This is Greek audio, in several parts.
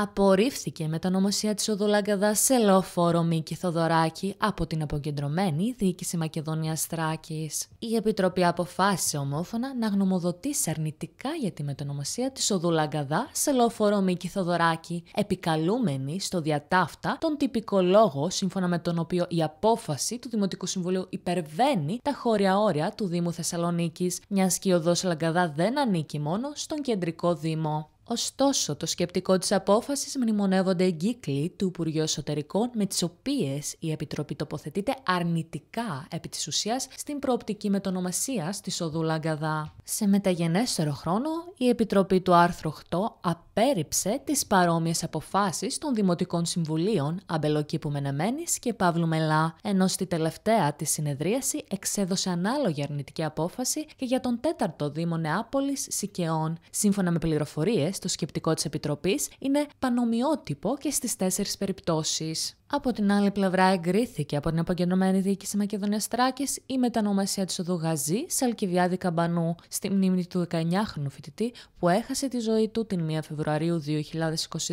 απορρίφθηκε με τα νομοσία της Οδολάγκαδα σε λόφορο Μίκη Θοδωράκη από την αποκεντρωμένη διοίκηση Μακεδονίας Στράκης. Η Επιτροπή αποφάσισε ομόφωνα να γνωμοδοτήσει αρνητικά για τη μετανομοσία της Οδολάγκαδα σε λόφορο Μίκη Θοδωράκη, επικαλούμενη στο διατάφτα τον τυπικό λόγο σύμφωνα με τον οποίο η απόφαση του Δημοτικού Συμβουλίου υπερβαίνει τα χώρια όρια του Δήμου Θεσσαλονίκης, μιας και η οδός Λαγκαδά δεν ανήκει μόνο στον κεντρικό Δήμο. Ωστόσο, το σκεπτικό της απόφασης μνημονεύονται εγκύκλοι του Υπουργείου Εσωτερικών με τις οποίες η Επιτροπή τοποθετείται αρνητικά επί της ουσίας στην προοπτική μετονομασίας της οδού Λαγκαδά. Σε μεταγενέστερο χρόνο, η Επιτροπή του άρθρου 8 απέρριψε τις παρόμοιες αποφάσεις των Δημοτικών Συμβουλίων Αμπελοκήπου Μενεμένης και Παύλου Μελά, ενώ στη τελευταία της συνεδρίαση εξέδωσε ανάλογη αρνητική απόφαση και για τον 4ο Δήμο Νεάπολης Σικαιών. Σύμφωνα με πληροφορίες, το σκεπτικό της Επιτροπής είναι πανομοιότυπο και στις τέσσερις περιπτώσεις. Από την άλλη πλευρά εγκρίθηκε από την αποκεντρωμένη διοίκηση Μακεδονίας Τράκης η μετανομασία της οδού Γαζή Σαλκιβιάδη Καμπανού στη μνήμη του 19χρονου φοιτητή που έχασε τη ζωή του την 1 Φεβρουαρίου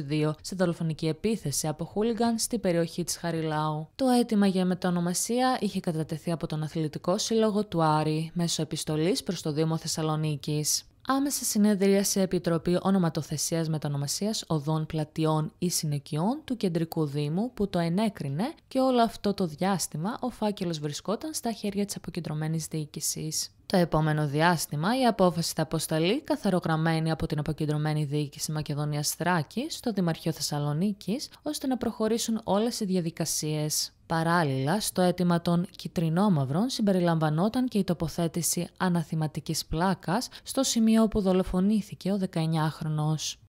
2022 σε δολοφονική επίθεση από χούλιγκαν στην περιοχή της Χαριλάου. Το αίτημα για μετανομασία είχε κατατεθεί από τον Αθλητικό Σύλλογο του Άρη μέσω επιστολής προς το Δήμο Θεσσαλονίκης άμεσα συνέδρια σε Επιτροπή Ονοματοθεσίας Μετανομασίας Οδών Πλατιών ή Συνοικιών του Κεντρικού Δήμου που το ενέκρινε και όλο αυτό το διάστημα ο φάκελος βρισκόταν στα χέρια της αποκεντρωμένης διοίκησης. Το επόμενο διάστημα η απόφαση θα αποσταλεί καθαρογραμμένη από την αποκεντρωμένη διοίκηση Μακεδονίας Θράκης στο Δημαρχείο Θεσσαλονίκης ώστε να προχωρήσουν όλες οι διαδικασίες. Παράλληλα, στο αίτημα των κυτρινόμαυρων συμπεριλαμβανόταν και η τοποθέτηση αναθυματικής πλάκας στο σημείο όπου δολοφονήθηκε ο 19χρονος.